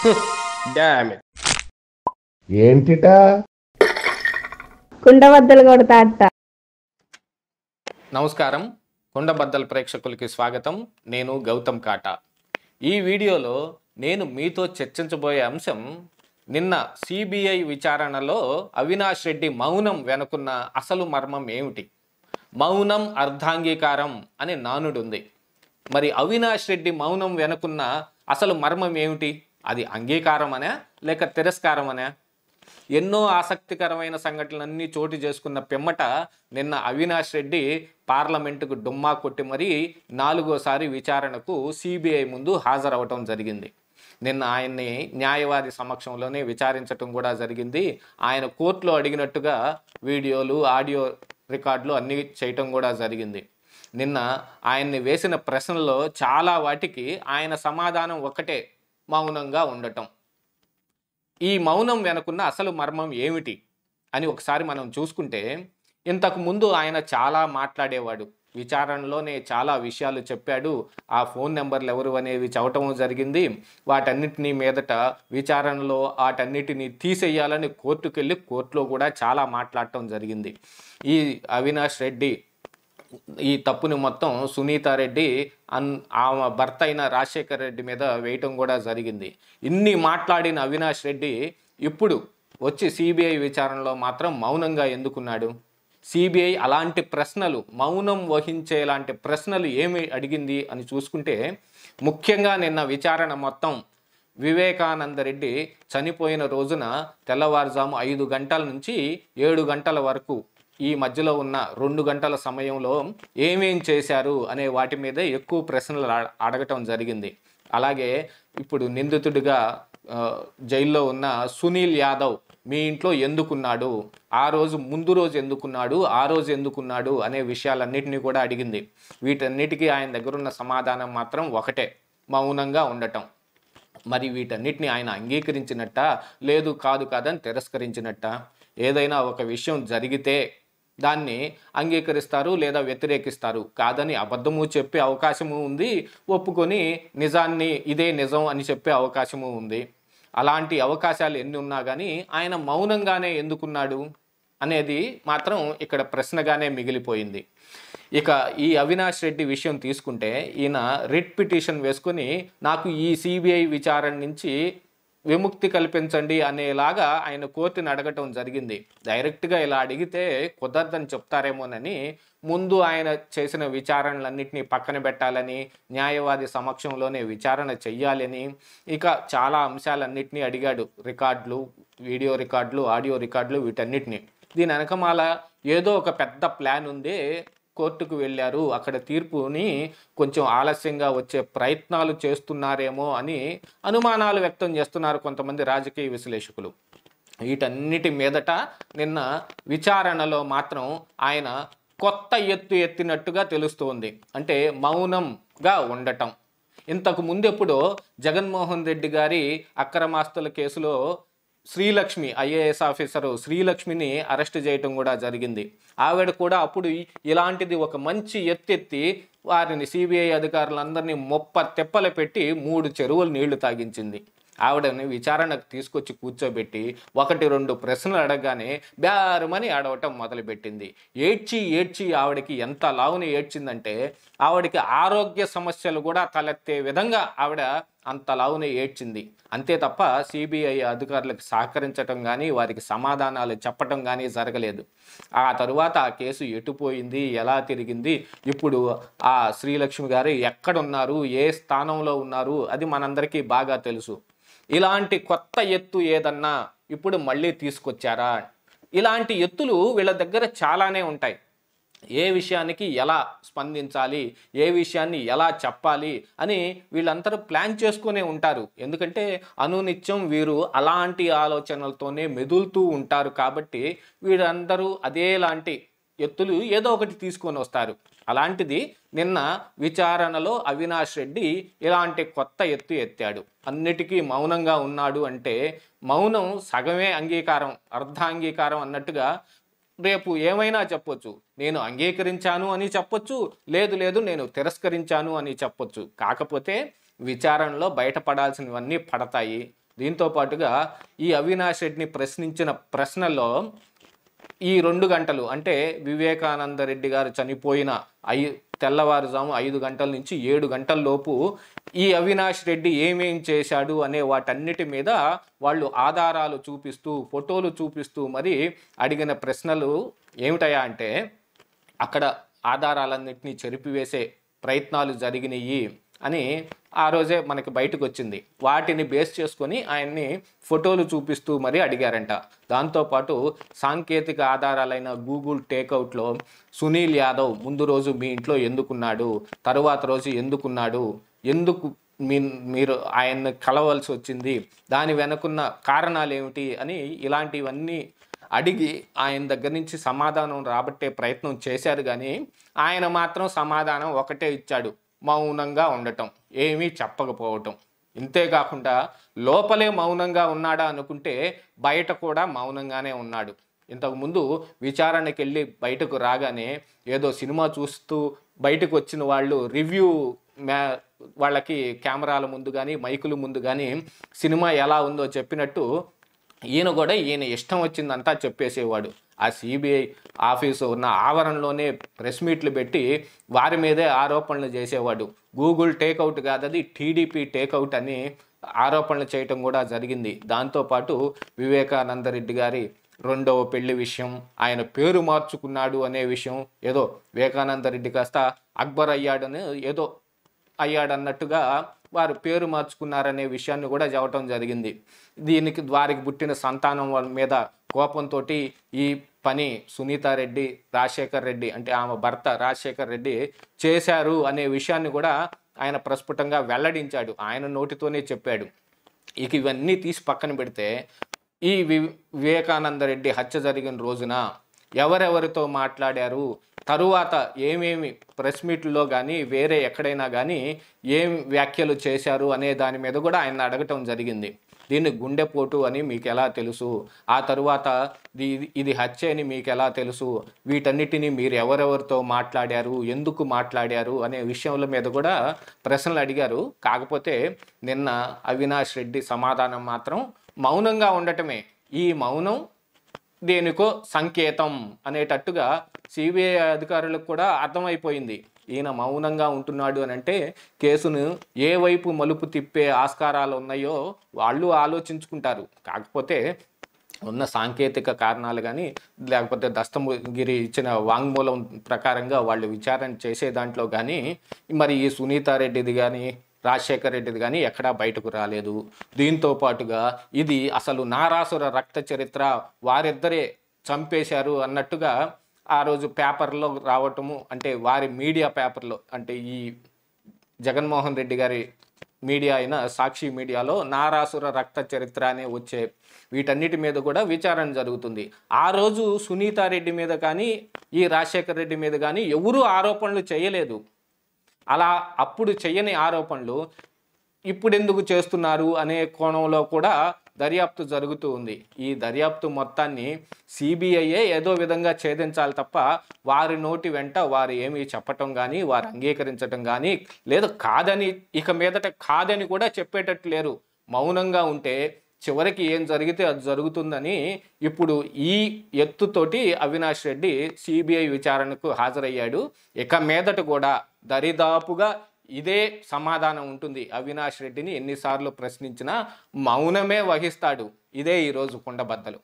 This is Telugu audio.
ఏంటిటా కుండబద్దలు కొడతా అట్ట నమస్కారం కుండబద్దల ప్రేక్షకులకి స్వాగతం నేను గౌతమ్ కాటా ఈ వీడియోలో నేను మీతో చర్చించబోయే అంశం నిన్న సిబిఐ విచారణలో అవినాష్ రెడ్డి మౌనం వెనుకున్న అసలు మర్మం ఏమిటి మౌనం అర్ధాంగీకారం అనే నానుడుంది మరి అవినాష్ రెడ్డి మౌనం వెనుకున్న అసలు మర్మం ఏమిటి అది అంగీకారమనే లేక తిరస్కారమనే ఎన్నో ఆసక్తికరమైన సంఘటనలన్నీ చోటు చేసుకున్న పిమ్మట నిన్న అవినాష్ రెడ్డి పార్లమెంటుకు డుమ్మా కొట్టి మరీ నాలుగోసారి విచారణకు సిబిఐ ముందు హాజరవటం జరిగింది నిన్న ఆయన్ని న్యాయవాది సమక్షంలోనే విచారించటం కూడా జరిగింది ఆయన కోర్టులో అడిగినట్టుగా వీడియోలు ఆడియో రికార్డులు అన్నీ చేయటం కూడా జరిగింది నిన్న ఆయన్ని వేసిన ప్రశ్నల్లో చాలా వాటికి ఆయన సమాధానం ఒకటే మౌనంగా ఉండటం ఈ మౌనం వెనుకున్న అసలు మర్మం ఏమిటి అని ఒకసారి మనం చూసుకుంటే ఇంతకుముందు ఆయన చాలా మాట్లాడేవాడు విచారణలోనే చాలా విషయాలు చెప్పాడు ఆ ఫోన్ నెంబర్లు ఎవరు అనేవి చవటం జరిగింది వాటన్నిటినీ మీదట విచారణలో వాటన్నిటినీ తీసేయాలని కోర్టుకెళ్ళి కోర్టులో కూడా చాలా మాట్లాడటం జరిగింది ఈ అవినాష్ రెడ్డి ఈ తప్పుని మొత్తం సునీతారెడ్డి అన్ ఆమె భర్త అయిన రాజశేఖర్ రెడ్డి మీద వేయటం కూడా జరిగింది ఇన్ని మాట్లాడిన అవినాష్ రెడ్డి ఇప్పుడు వచ్చి సిబిఐ విచారణలో మాత్రం మౌనంగా ఎందుకున్నాడు సిబిఐ అలాంటి ప్రశ్నలు మౌనం వహించేలాంటి ప్రశ్నలు ఏమి అడిగింది అని చూసుకుంటే ముఖ్యంగా నిన్న విచారణ మొత్తం వివేకానందరెడ్డి చనిపోయిన రోజున తెల్లవారుజాము ఐదు గంటల నుంచి ఏడు గంటల వరకు ఈ మధ్యలో ఉన్న రెండు గంటల సమయంలో ఏమేం చేశారు అనే వాటి మీద ఎక్కువ ప్రశ్నలు అడగటం జరిగింది అలాగే ఇప్పుడు నిందితుడిగా జైల్లో ఉన్న సునీల్ యాదవ్ మీ ఇంట్లో ఎందుకున్నాడు ఆ రోజు ముందు రోజు ఎందుకున్నాడు ఆ రోజు ఎందుకున్నాడు అనే విషయాలన్నింటినీ కూడా అడిగింది వీటన్నిటికీ ఆయన దగ్గరున్న సమాధానం మాత్రం ఒకటే మౌనంగా ఉండటం మరి వీటన్నిటిని ఆయన అంగీకరించినట్ట లేదు కాదు కాదని తిరస్కరించినట్ట ఏదైనా ఒక విషయం జరిగితే దాన్ని అంగీకరిస్తారు లేదా వ్యతిరేకిస్తారు కాదని అబద్ధము చెప్పే అవకాశము ఉంది ఒప్పుకొని నిజాన్ని ఇదే నిజం అని చెప్పే అవకాశము ఉంది అలాంటి అవకాశాలు ఎన్ని ఉన్నా కానీ ఆయన మౌనంగానే ఎందుకున్నాడు అనేది మాత్రం ఇక్కడ ప్రశ్నగానే మిగిలిపోయింది ఇక ఈ అవినాష్ రెడ్డి విషయం తీసుకుంటే ఈయన రిట్ పిటిషన్ వేసుకొని నాకు ఈ సిబిఐ విచారణ నుంచి విముక్తి కల్పించండి అనేలాగా ఆయన కోర్టుని అడగటం జరిగింది డైరెక్ట్గా ఇలా అడిగితే కుదరదని చెప్తారేమోనని ముందు ఆయన చేసిన విచారణలన్నింటినీ పక్కన పెట్టాలని న్యాయవాది సమక్షంలోనే విచారణ చెయ్యాలని ఇక చాలా అంశాలన్నింటినీ అడిగాడు రికార్డులు వీడియో రికార్డులు ఆడియో రికార్డులు వీటన్నిటినీ దీని వెనకమాల ఏదో ఒక పెద్ద ప్లాన్ ఉంది కోర్టుకు వెళ్ళారు అక్కడ తీర్పుని కొంచెం ఆలస్యంగా వచ్చే ప్రయత్నాలు చేస్తున్నారేమో అని అనుమానాలు వ్యక్తం చేస్తున్నారు కొంతమంది రాజకీయ విశ్లేషకులు వీటన్నిటి మీదట నిన్న విచారణలో మాత్రం ఆయన కొత్త ఎత్తు ఎత్తినట్టుగా తెలుస్తోంది అంటే మౌనంగా ఉండటం ఇంతకు ముందెప్పుడో జగన్మోహన్ రెడ్డి గారి అక్రమాస్తుల కేసులో శ్రీలక్ష్మి ఐఏఎస్ ఆఫీసరు శ్రీలక్ష్మిని అరెస్ట్ చేయటం కూడా జరిగింది ఆవిడ కూడా అప్పుడు ఇలాంటిది ఒక మంచి ఎత్తెత్తి వారిని సిబిఐ అధికారులందరినీ మొప్ప తెప్పలు పెట్టి మూడు చెరువులు నీళ్లు తాగించింది ఆవిడని విచారణకు తీసుకొచ్చి కూర్చోబెట్టి ఒకటి రెండు ప్రశ్నలు అడగగానే బ్యారుమని ఆడవటం మొదలుపెట్టింది ఏడ్చి ఏడ్చి ఆవిడకి ఎంత లావుని ఏడ్చిందంటే ఆవిడకి ఆరోగ్య సమస్యలు కూడా తలెత్తే విధంగా ఆవిడ అంత లావునే ఏడ్చింది అంతే తప్ప సిబిఐ అధికారులకు సహకరించటం కానీ వారికి సమాధానాలు చెప్పటం కానీ జరగలేదు ఆ తరువాత ఆ కేసు ఎటుపోయింది ఎలా తిరిగింది ఇప్పుడు ఆ శ్రీలక్ష్మి గారు ఎక్కడున్నారు ఏ స్థానంలో ఉన్నారు అది మనందరికీ బాగా తెలుసు ఇలాంటి కొత్త ఎత్తు ఏదన్నా ఇప్పుడు మళ్ళీ తీసుకొచ్చారా ఇలాంటి ఎత్తులు వీళ్ళ దగ్గర చాలానే ఉంటాయి ఏ విషయానికి ఎలా స్పందించాలి ఏ విషయాన్ని ఎలా చెప్పాలి అని వీళ్ళందరూ ప్లాన్ చేసుకునే ఉంటారు ఎందుకంటే అనునిత్యం వీరు అలాంటి ఆలోచనలతోనే మెదులుతూ ఉంటారు కాబట్టి వీరందరూ అదేలాంటి ఎత్తులు ఏదో ఒకటి తీసుకొని వస్తారు అలాంటిది నిన్న విచారణలో అవినాష్ రెడ్డి ఇలాంటి కొత్త ఎత్తు ఎత్తాడు అన్నిటికీ మౌనంగా ఉన్నాడు అంటే మౌనం సగమే అంగీకారం అర్ధాంగీకారం అన్నట్టుగా రేపు ఏమైనా చెప్పొచ్చు నేను అంగీకరించాను అని చెప్పొచ్చు లేదు లేదు నేను తిరస్కరించాను అని చెప్పొచ్చు కాకపోతే విచారణలో బయటపడాల్సినవన్నీ పడతాయి దీంతో పాటుగా ఈ అవినాష్ రెడ్డిని ప్రశ్నించిన ప్రశ్నలో ఈ రెండు గంటలు అంటే వివేకానంద రెడ్డి గారు చనిపోయిన ఐ తెల్లవారుజాము ఐదు గంటల నుంచి ఏడు గంటల లోపు ఈ అవినాష్ రెడ్డి ఏమేం చేశాడు అనే వాటన్నిటి మీద వాళ్ళు ఆధారాలు చూపిస్తూ ఫోటోలు చూపిస్తూ మరి అడిగిన ప్రశ్నలు ఏమిటయా అంటే అక్కడ ఆధారాలన్నింటినీ చెరిపివేసే ప్రయత్నాలు జరిగినాయి అని ఆ రోజే మనకి బయటకు వచ్చింది వాటిని బేస్ చేసుకొని ఆయన్ని ఫోటోలు చూపిస్తూ మరీ అడిగారంట దాంతోపాటు సాంకేతిక ఆధారాలైన గూగుల్ టేక్అవుట్లో సునీల్ యాదవ్ ముందు రోజు మీ ఇంట్లో ఎందుకున్నాడు తరువాత రోజు ఎందుకున్నాడు ఎందుకు మీ మీరు ఆయన్ని కలవలసి వచ్చింది దాని వెనుకున్న కారణాలు ఏమిటి అని ఇలాంటివన్నీ అడిగి ఆయన దగ్గర నుంచి సమాధానం రాబట్టే ప్రయత్నం చేశారు కానీ ఆయన మాత్రం సమాధానం ఒకటే ఇచ్చాడు మౌనంగా ఉండటం ఏమీ చెప్పకపోవటం ఇంతేకాకుండా లోపలే మౌనంగా ఉన్నాడా అనుకుంటే బయట కూడా మౌనంగానే ఉన్నాడు ఇంతకుముందు విచారణకి వెళ్ళి బయటకు రాగానే ఏదో సినిమా చూస్తూ బయటకు వచ్చిన వాళ్ళు రివ్యూ మ్యా వాళ్ళకి కెమెరాల ముందు కానీ మైకుల ముందు కానీ సినిమా ఎలా ఉందో చెప్పినట్టు ఈయన కూడా ఈయన ఇష్టం వచ్చిందంతా చెప్పేసేవాడు ఆ సిబిఐ ఆఫీసు ఉన్న ఆవరణలోనే ప్రెస్ మీట్లు పెట్టి వారి మీదే ఆరోపణలు చేసేవాడు గూగుల్ టేక్అవుట్ కాదది టీడీపీ టేక్అవుట్ అని ఆరోపణలు చేయటం కూడా జరిగింది దాంతోపాటు వివేకానంద రెడ్డి గారి రెండవ పెళ్లి విషయం ఆయన పేరు మార్చుకున్నాడు అనే విషయం ఏదో వివేకానందరెడ్డి కాస్త అక్బర్ అయ్యాడని ఏదో అయ్యాడన్నట్టుగా వారు పేరు మార్చుకున్నారనే విషయాన్ని కూడా చెప్పడం జరిగింది దీనికి వారికి పుట్టిన సంతానం మీద కోపంతో ఈ పని సునీతారెడ్డి రాజశేఖర్ రెడ్డి అంటే ఆమె భర్త రాజశేఖర్ రెడ్డి చేశారు అనే విషయాన్ని కూడా ఆయన ప్రస్ఫుటంగా వెల్లడించాడు ఆయన నోటితోనే చెప్పాడు ఇక ఇవన్నీ తీసి పక్కన పెడితే ఈ వివేకానంద రెడ్డి హత్య జరిగిన రోజున ఎవరెవరితో మాట్లాడారు తరువాత ఏమేమి ప్రెస్ మీట్లో కానీ వేరే ఎక్కడైనా కానీ ఏం వ్యాఖ్యలు చేశారు అనే దాని మీద కూడా ఆయన అడగటం జరిగింది దీన్ని గుండెపోటు అని మీకు ఎలా తెలుసు ఆ తరువాత ఇది హత్య అని మీకు ఎలా తెలుసు వీటన్నిటినీ మీరు ఎవరెవరితో మాట్లాడారు ఎందుకు మాట్లాడారు అనే విషయంల మీద కూడా ప్రశ్నలు అడిగారు కాకపోతే నిన్న అవినాష్ రెడ్డి సమాధానం మాత్రం మౌనంగా ఉండటమే ఈ మౌనం దేనికో సంకేతం అనేటట్టుగా సిబిఐ అధికారులకు కూడా అర్థమైపోయింది ఈయన మౌనంగా ఉంటున్నాడు అని అంటే కేసును ఏ వైపు మలుపు తిప్పే ఆస్కారాలు ఉన్నాయో వాళ్ళు ఆలోచించుకుంటారు కాకపోతే ఉన్న సాంకేతిక కారణాలు కానీ లేకపోతే దస్తగిరి ఇచ్చిన వాంగ్మూలం ప్రకారంగా వాళ్ళు విచారణ చేసే దాంట్లో కానీ మరి ఈ సునీతారెడ్డిది కానీ రాజశేఖర రెడ్డిది కానీ ఎక్కడా బయటకు రాలేదు దీంతో పాటుగా ఇది అసలు నారాసుర రక్త చరిత్ర వారిద్దరే చంపేశారు అన్నట్టుగా ఆ రోజు పేపర్లో రావటము అంటే వారి మీడియా పేపర్లో అంటే ఈ జగన్మోహన్ రెడ్డి గారి మీడియా అయిన సాక్షి మీడియాలో నారాసుర రక్త చరిత్ర అనే వచ్చే వీటన్నిటి మీద కూడా విచారణ జరుగుతుంది ఆ రోజు సునీతారెడ్డి మీద కానీ ఈ రాజశేఖర్ రెడ్డి మీద కానీ ఎవరూ ఆరోపణలు చేయలేదు అలా అప్పుడు చేయని ఆరోపణలు ఇప్పుడెందుకు చేస్తున్నారు అనే కోణంలో కూడా దర్యాప్తు జరుగుతూ ఉంది ఈ దర్యాప్తు మొత్తాన్ని సిబిఐయే ఏదో విధంగా ఛేదించాలి తప్ప వారి నోటి వెంట వారు ఏమీ చెప్పటం కానీ వారు అంగీకరించటం కానీ లేదు కాదని ఇక మీదట కాదని కూడా చెప్పేటట్టు లేరు మౌనంగా ఉంటే చివరికి ఏం జరిగితే అది జరుగుతుందని ఇప్పుడు ఈ ఎత్తుతోటి అవినాష్ రెడ్డి సిబిఐ విచారణకు హాజరయ్యాడు ఇక మీదట కూడా దరిదాపుగా ఇదే సమాధానం ఉంటుంది అవినాష్ రెడ్డిని ఎన్నిసార్లు ప్రశ్నించినా మౌనమే వహిస్తాడు ఇదే ఈరోజు కుండబద్దలు